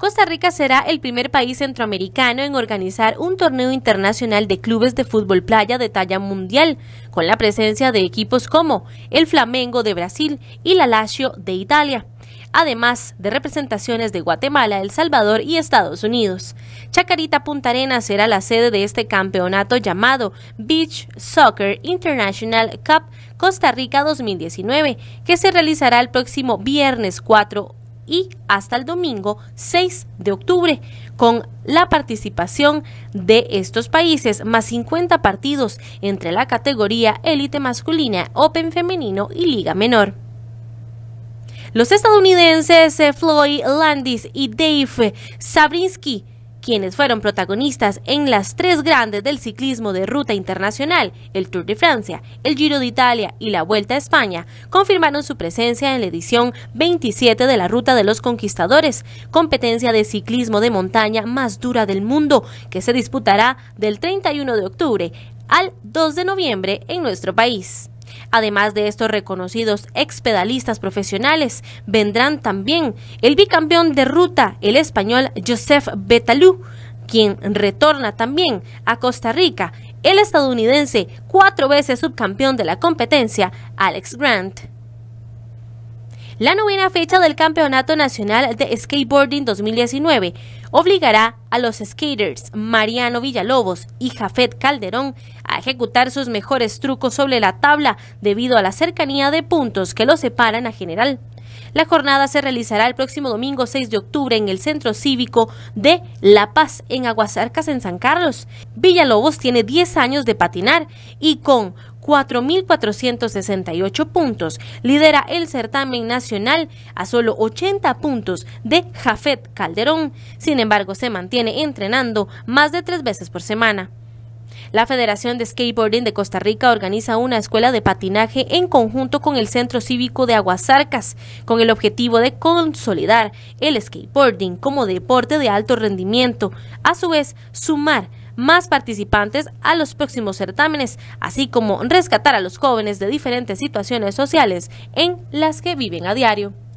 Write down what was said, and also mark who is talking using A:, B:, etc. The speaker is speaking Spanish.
A: Costa Rica será el primer país centroamericano en organizar un torneo internacional de clubes de fútbol playa de talla mundial, con la presencia de equipos como el Flamengo de Brasil y la Lazio de Italia además de representaciones de Guatemala, El Salvador y Estados Unidos. Chacarita Punta Arena será la sede de este campeonato llamado Beach Soccer International Cup Costa Rica 2019, que se realizará el próximo viernes 4 y hasta el domingo 6 de octubre, con la participación de estos países, más 50 partidos entre la categoría élite masculina, Open femenino y Liga Menor. Los estadounidenses eh, Floyd Landis y Dave Sabrinsky quienes fueron protagonistas en las tres grandes del ciclismo de ruta internacional, el Tour de Francia, el Giro de Italia y la Vuelta a España, confirmaron su presencia en la edición 27 de la Ruta de los Conquistadores, competencia de ciclismo de montaña más dura del mundo, que se disputará del 31 de octubre al 2 de noviembre en nuestro país. Además de estos reconocidos expedalistas profesionales, vendrán también el bicampeón de ruta, el español Joseph Betalú, quien retorna también a Costa Rica, el estadounidense, cuatro veces subcampeón de la competencia, Alex Grant la novena fecha del Campeonato Nacional de Skateboarding 2019 obligará a los skaters Mariano Villalobos y Jafet Calderón a ejecutar sus mejores trucos sobre la tabla debido a la cercanía de puntos que los separan a general. La jornada se realizará el próximo domingo 6 de octubre en el Centro Cívico de La Paz, en Aguasarcas, en San Carlos. Villalobos tiene 10 años de patinar y con 4.468 puntos. Lidera el certamen nacional a solo 80 puntos de Jafet Calderón. Sin embargo, se mantiene entrenando más de tres veces por semana. La Federación de Skateboarding de Costa Rica organiza una escuela de patinaje en conjunto con el Centro Cívico de Aguasarcas, con el objetivo de consolidar el skateboarding como deporte de alto rendimiento, a su vez sumar más participantes a los próximos certámenes, así como rescatar a los jóvenes de diferentes situaciones sociales en las que viven a diario.